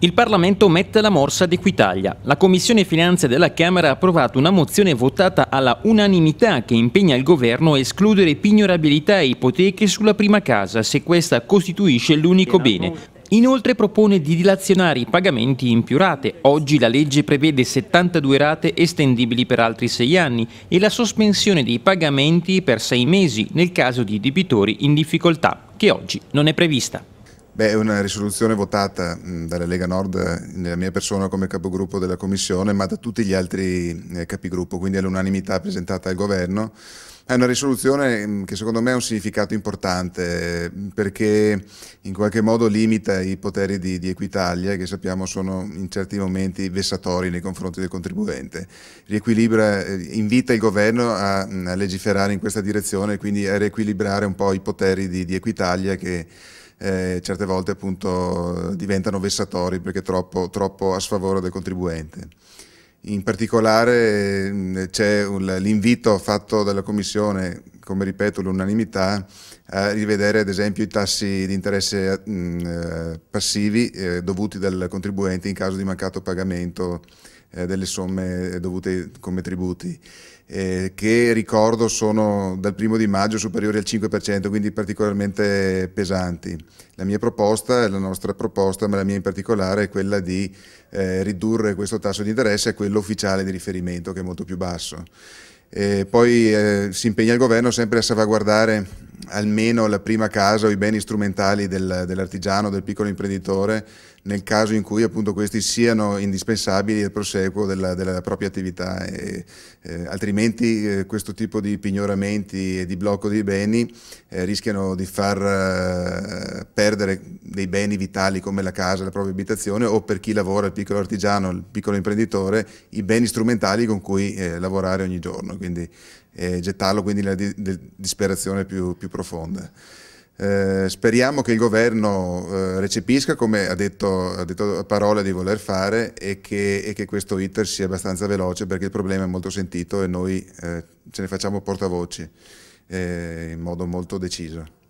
Il Parlamento mette la morsa ad Equitalia. La Commissione Finanze della Camera ha approvato una mozione votata alla unanimità che impegna il governo a escludere pignorabilità e ipoteche sulla prima casa se questa costituisce l'unico bene. Inoltre propone di dilazionare i pagamenti in più rate. Oggi la legge prevede 72 rate estendibili per altri 6 anni e la sospensione dei pagamenti per 6 mesi nel caso di debitori in difficoltà, che oggi non è prevista. Beh, è una risoluzione votata dalla Lega Nord eh, nella mia persona come capogruppo della Commissione, ma da tutti gli altri eh, capigruppo, quindi all'unanimità presentata al Governo. È una risoluzione che secondo me ha un significato importante eh, perché in qualche modo limita i poteri di, di, Equitalia che sappiamo sono in certi momenti vessatori nei confronti del contribuente. Riequilibra, invita il governo a, a legiferare in questa direzione quindi a riequilibrare un po' i poteri di, di Equitalia che eh, certe volte appunto diventano vessatori perché troppo, troppo a sfavore del contribuente. In particolare eh, c'è l'invito fatto dalla Commissione come ripeto, l'unanimità a rivedere ad esempio i tassi di interesse eh, passivi eh, dovuti dal contribuente in caso di mancato pagamento eh, delle somme dovute come tributi, eh, che ricordo sono dal primo di maggio superiori al 5%, quindi particolarmente pesanti. La mia proposta, la nostra proposta, ma la mia in particolare, è quella di eh, ridurre questo tasso di interesse a quello ufficiale di riferimento, che è molto più basso. E poi eh, si impegna il governo sempre a salvaguardare almeno la prima casa o i beni strumentali del, dell'artigiano, del piccolo imprenditore, nel caso in cui appunto questi siano indispensabili al proseguo della, della propria attività, e, eh, altrimenti eh, questo tipo di pignoramenti e di blocco dei beni eh, rischiano di far eh, perdere dei beni vitali come la casa, la propria abitazione o per chi lavora, il piccolo artigiano, il piccolo imprenditore, i beni strumentali con cui eh, lavorare ogni giorno, quindi eh, gettarlo quindi nella di, disperazione più, più profonda. Eh, speriamo che il governo eh, recepisca come ha detto, ha detto parola di voler fare e che, e che, questo iter sia abbastanza veloce perché il problema è molto sentito e noi eh, ce ne facciamo portavoci eh, in modo molto deciso.